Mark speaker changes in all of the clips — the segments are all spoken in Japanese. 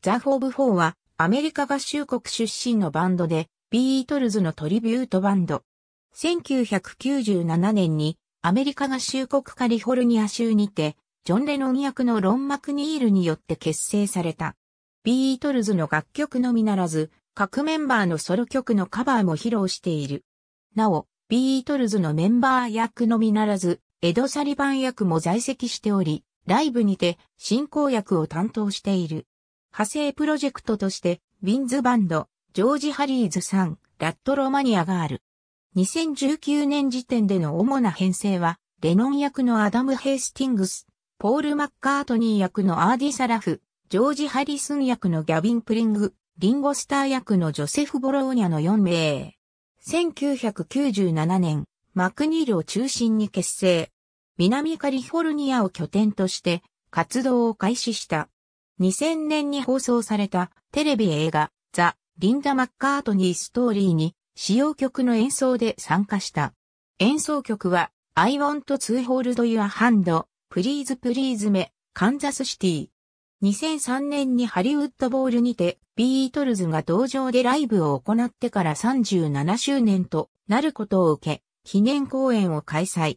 Speaker 1: ザ・フォーブ・フォーはアメリカ合衆国出身のバンドでビートルズのトリビュートバンド。1997年にアメリカ合衆国カリフォルニア州にてジョン・レノン役のロン・マクニールによって結成された。ビートルズの楽曲のみならず各メンバーのソロ曲のカバーも披露している。なお、ビートルズのメンバー役のみならず、エド・サリバン役も在籍しており、ライブにて進行役を担当している。派生プロジェクトとして、ウィンズバンド、ジョージ・ハリーズさん、ラットロマニアがある。2019年時点での主な編成は、レノン役のアダム・ヘイスティングス、ポール・マッカートニー役のアーディ・サラフ、ジョージ・ハリスン役のギャビン・プリング、リンゴ・スター役のジョセフ・ボローニャの4名。1997年、マクニールを中心に結成。南カリフォルニアを拠点として活動を開始した。2000年に放送されたテレビ映画ザ・リンダ・マッカートニー・ストーリーに使用曲の演奏で参加した。演奏曲は I want to hold your hand, please please me, Kansas City。2003年にハリウッドボールにてビートルズが同場でライブを行ってから37周年となることを受け、記念公演を開催。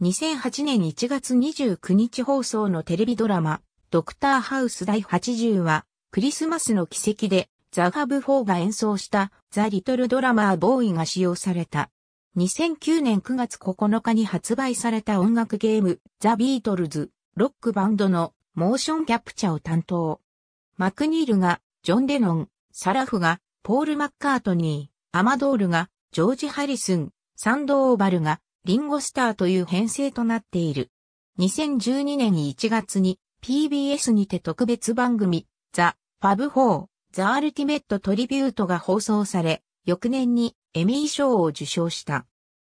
Speaker 1: 2008年1月29日放送のテレビドラマドクターハウス第80は、クリスマスの奇跡で、ザ・ハブ・フォーが演奏したザ・リトル・ドラマー・ボーイが使用された。2009年9月9日に発売された音楽ゲーム、ザ・ビートルズ、ロックバンドのモーションキャプチャを担当。マクニールが、ジョン・デノン、サラフが、ポール・マッカートニー、アマドールが、ジョージ・ハリスン、サンド・オーバルが、リンゴスターという編成となっている。2012年1月に、PBS にて特別番組、ザ・ファブ4、ザ・アルティメット・トリビュートが放送され、翌年にエミー賞を受賞した。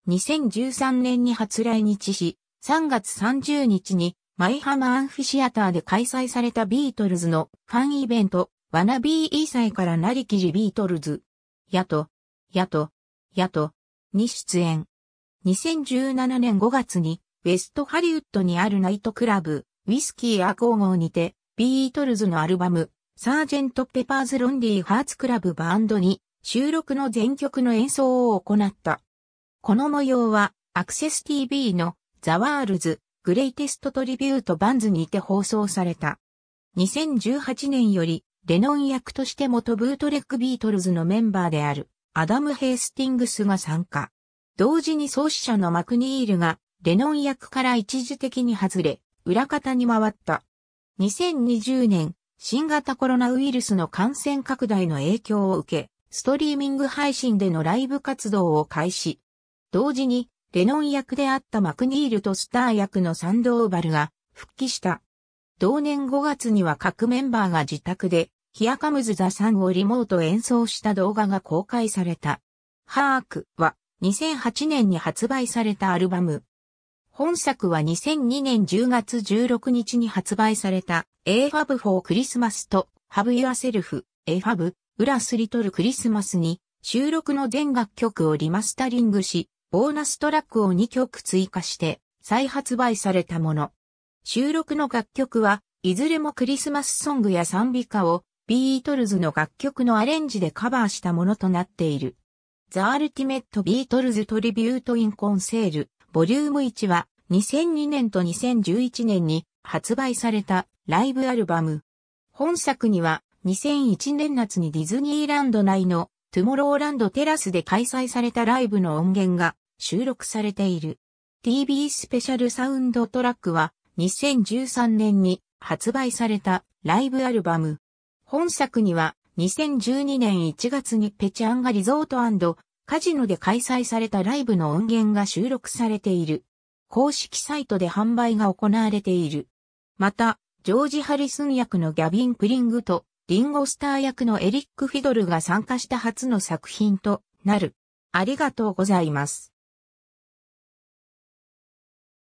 Speaker 1: 2013年に初来日し、3月30日にマイハマアンフィシアターで開催されたビートルズのファンイベント、ワナビーイーサイからなりきじビートルズ、やと、やと、やと、に出演。2017年5月に、ウェストハリウッドにあるナイトクラブ、ウィスキーや皇后にて、ビートルズのアルバム、サージェント・ペパーズ・ロンリー・ハーツ・クラブ・バンドに、収録の全曲の演奏を行った。この模様は、アクセス TV のザワールズ、グレイテストトリビュートバンズにて放送された。2018年より、レノン役として元ブートレックビートルズのメンバーである、アダム・ヘイスティングスが参加。同時に創始者のマクニールが、レノン役から一時的に外れ、裏方に回った。2020年、新型コロナウイルスの感染拡大の影響を受け、ストリーミング配信でのライブ活動を開始。同時に、レノン役であったマクニールとスター役のサンドーバルが復帰した。同年5月には各メンバーが自宅で、ヒアカムズ・ザ・サンをリモート演奏した動画が公開された。ハークは2008年に発売されたアルバム、本作は2002年10月16日に発売された A Fab for Christmas と Have Yourself A Fab Uras Little Christmas に収録の全楽曲をリマスタリングし、ボーナストラックを2曲追加して再発売されたもの。収録の楽曲はいずれもクリスマスソングや賛美歌をビートルズの楽曲のアレンジでカバーしたものとなっている。ザ・アルティメット・ビートルズ・ r リビュート・イン・コンセール、ボリューム1は2002年と2011年に発売されたライブアルバム。本作には2001年夏にディズニーランド内のトゥモローランドテラスで開催されたライブの音源が収録されている。TV スペシャルサウンドトラックは2013年に発売されたライブアルバム。本作には2012年1月にペチアンガリゾートカジノで開催されたライブの音源が収録されている。公式サイトで販売が行われている。また、ジョージ・ハリスン役のギャビン・プリングと、リンゴスター役のエリック・フィドルが参加した初の作品となる。ありがとうございます。